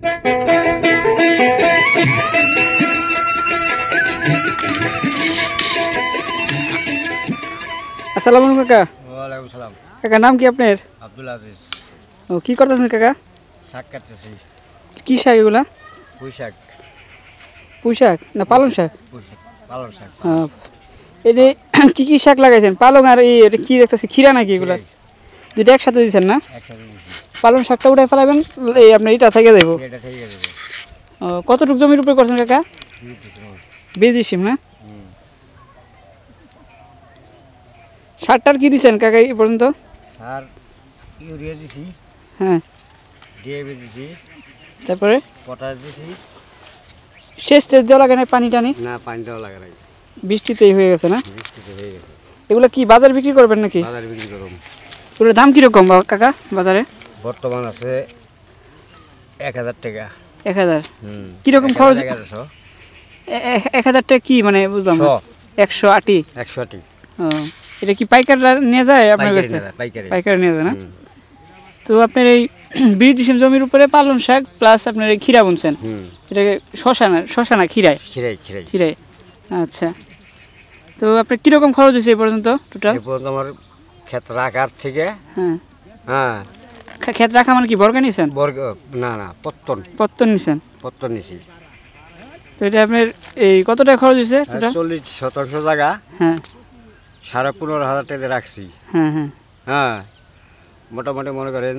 আসসালামু আলাইকুম কাকা ওয়ালাইকুম সালাম কাকা নাম কি আপনার আব্দুল আজিজ ও কি করতেছেন কাকা শাক কাটতেছি কি শাক এগুলা পুঁই শাক পুঁই শাক না পালং শাক পালং শাক হ্যাঁ এটা কি কি শাক লাগাইছেন পালং আর এই কি দেখতেছি খিরা নাকি এগুলা দুটো একসাথে দিয়েছেন না একসাথে দিয়েছি পালং শাকটা উঠে ফেলাবেন এই আপনার এটা থেকে যাইব কতটুকু জমির উপরে করছেন কাকা বেজি সিম হ্যাঁ সারটার কি দিছেন কাকা এই পর্যন্ত হ্যাঁ তারপরে শেষ দেওয়া লাগে না পানি টানি হয়ে গেছে না এগুলো কি বাজার বিক্রি করবেন নাকি দাম কিরকম কাকা বাজারে বর্তমান আছে এক হাজার টাকা এক হাজার কিরকম খরচ এগারোশো এক হাজার টাকা কি মানে বুঝলাম একশো আটি একশো আটি এটা কি পাইকাররা নিয়ে যায় আপনার কাছে পাইকার নিয়ে যায় না তো আপনার এই বিশ জমির উপরে পালন শাক প্লাস আপনার এই খিরা বুনছেন এটাকে শশা না শশা না খিরায় খিরায় আচ্ছা তো আপনার কীরকম খরচ হয়েছে এই পর্যন্ত টোটাল আমার ক্ষেত রাখার থেকে হ্যাঁ হ্যাঁ ক্ষেত রাখা মানে কি বর্গা নিয়েছেন না না পত্তন পত্তন নিছেন পত্তন নিছি তো এটা আপনার এই কতটা খরচ হয়েছে হ্যাঁ, চল্লিশ শতাংশ জায়গা হ্যাঁ সাড়ে পনেরো হাজার টাকা রাখছি হ্যাঁ হ্যাঁ হ্যাঁ মোটামুটি মনে করেন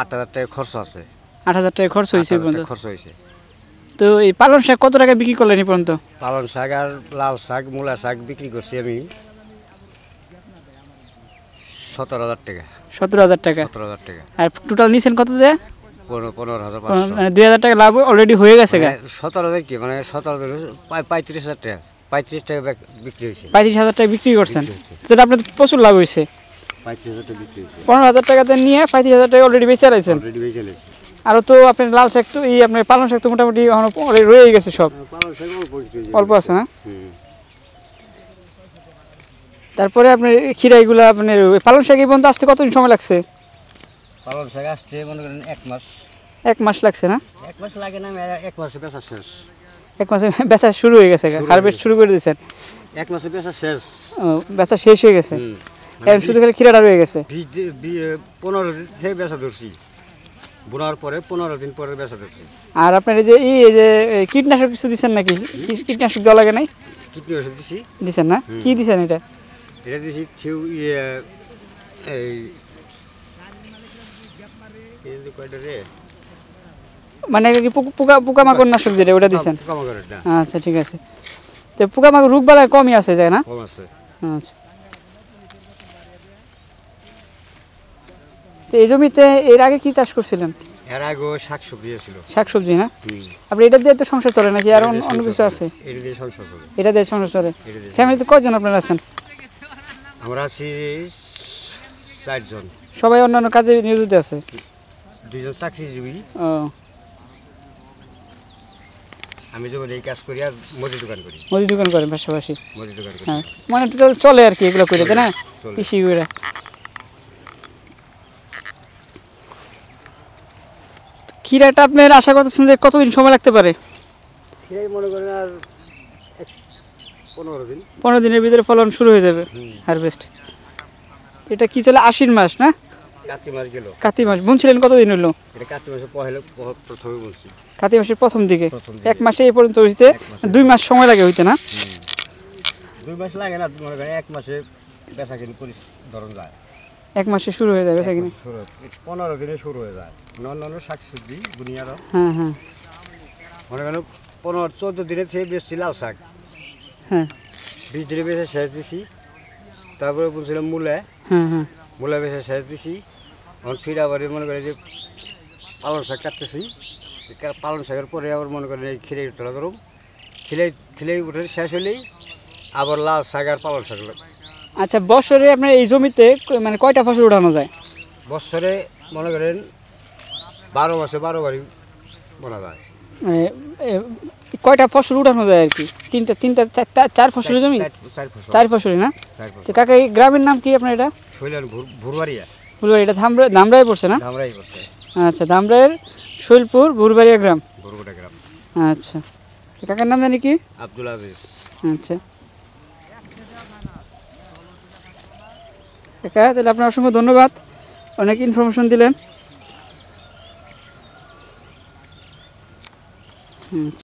আট হাজার টাকা খরচ আছে আট হাজার টাকা খরচ হয়েছে খরচ হয়েছে তো এই পালন শাক কত টাকা বিক্রি করলেন এই পর্যন্ত পালন শাক আর লাল শাক মূলা শাক বিক্রি করছি আমি সতেরো হাজার টাকা সতেরো হাজার টাকা সতেরো হাজার টাকা আর টোটাল নিয়েছেন কত পনেরো হাজার মানে হাজার টাকা লাভ অলরেডি হয়ে গেছে সতেরো মানে সতেরো মানে পঁয়ত্রিশ হাজার টাকা পঁয়ত্রিশ টাকা পঁয়ত্রিশ হাজার টাকা বিক্রি করছেন আপনার প্রচুর লাভ হয়েছে পনেরো হাজার নিয়ে পঁয়ত্রিশ হাজার টাকা অলরেডি বেঁচে তো আপনি লাল শাক তো পালন আপনার শাক তো মোটামুটি রয়ে গেছে সব অল্প আছে না তারপরে আপনার খিরাইগুলো আপনার পালন শাক এই পর্যন্ত আসতে কতদিন সময় লাগছে পালন শাক আসতে মনে করেন এক মাস এক মাস লাগছে না এক মাস লাগে না এক মাসে বেচা শেষ এক মাসে বেচা শুরু হয়ে গেছে হারভেস্ট শুরু করে দিয়েছেন এক মাসে বেচা শেষ বেচা শেষ হয়ে গেছে এখন মানে শুধু খালি খিরাটা রয়ে গেছে পনেরো দিন থেকে বেচা ধরছি বোনার পরে পনেরো দিন পরে বেচা ধরছি আর আপনার এই যে এই যে কীটনাশক কিছু দিচ্ছেন নাকি কীটনাশক দেওয়া লাগে নাই কীটনাশক দিছি দিচ্ছেন না কী দিচ্ছেন এটা এটা দিয়েছি ঠিউ ইয়ে এই মানে কি পোকা পোকামাকড় নাশক যেটা ওটা দিচ্ছেন আচ্ছা ঠিক আছে তো পোকামাকড় রোগ বেলায় কমই আছে যায় না আচ্ছা তো এই জমিতে এর আগে কি চাষ করছিলেন এর আগে শাকসবজি ছিল শাকসবজি না আপনি এটা দিয়ে তো সংসার চলে নাকি আর অন্য কিছু আছে এটা দিয়ে সংসার চলে এটা দিয়ে সংসার চলে ফ্যামিলিতে কয়জন আপনারা আছেন আমরা আছি চারজন সবাই অন্যান্য কাজে নিয়োজিত আছে দুইজন চাকরিজীবী ও আমি যখন এই কাজ করি আর মুদি দোকান করি মুদি দোকান করেন পাশাপাশি মুদি দোকান করি হ্যাঁ, মানে টোটাল চলে আর কি এগুলো করে তাই না কৃষি করে খিরাটা আপনার আশা করতেছেন যে কতদিন সময় লাগতে পারে খিরাই মনে করেন আর পনেরো দিনের ভিতরে ফলন শুরু হয়ে যাবে হারভেস্ট এটা কি চলে আশ্বিন মাস না মাস কতদিন হলো প্রথমে মাসের প্রথম এক মাসে এই পর্যন্ত হইতে দুই মাস সময় লাগে হইতে না দুই মাস লাগে না মনে করেন এক মাসে এক মাসে শুরু হয়ে যায় পনেরো দিনে শুরু হয়ে যায় শাকসবজি হ্যাঁ হ্যাঁ মনে পনেরো চোদ্দ দিনের থেকে বেশি লাল শাক হ্যাঁ বীজ ধরে বেছে শেষ দিছি তারপরে বলছিলাম মূলে হ্যাঁ, হ্যাঁ। মূলা বেছে শেষ দিছি এখন ফিরে আবার মনে করে যে পালন শাক কাটতেছি পালন শাকের পরে আবার মনে করেন এই খিলে তোলা খিলাই খিলাই উঠে শেষ হলেই আবার লাল শাক আর পালন শাক আচ্ছা বছরে আপনার এই জমিতে মানে কয়টা ফসল উঠানো যায় বছরে মনে করেন বারো মাসে বারো বারই মনে হয় মানে, কয়টা ফসল উঠানো যায় আর কি তিনটা তিনটা চার ফসলের জমি চার ফসলের না তো কাকা এই গ্রামের নাম কি আপনার এটা ভুরবাড়িয়া এটা ধামরা ধামরায় পড়ছে না আচ্ছা ধামরায়ের শৈলপুর ভুরবাড়িয়া গ্রাম গ্রাম আচ্ছা কাকার নাম জানি কি আব্দুল আজিজ আচ্ছা কাকা তাহলে আপনার অসংখ্য ধন্যবাদ অনেক ইনফরমেশন দিলেন Mm.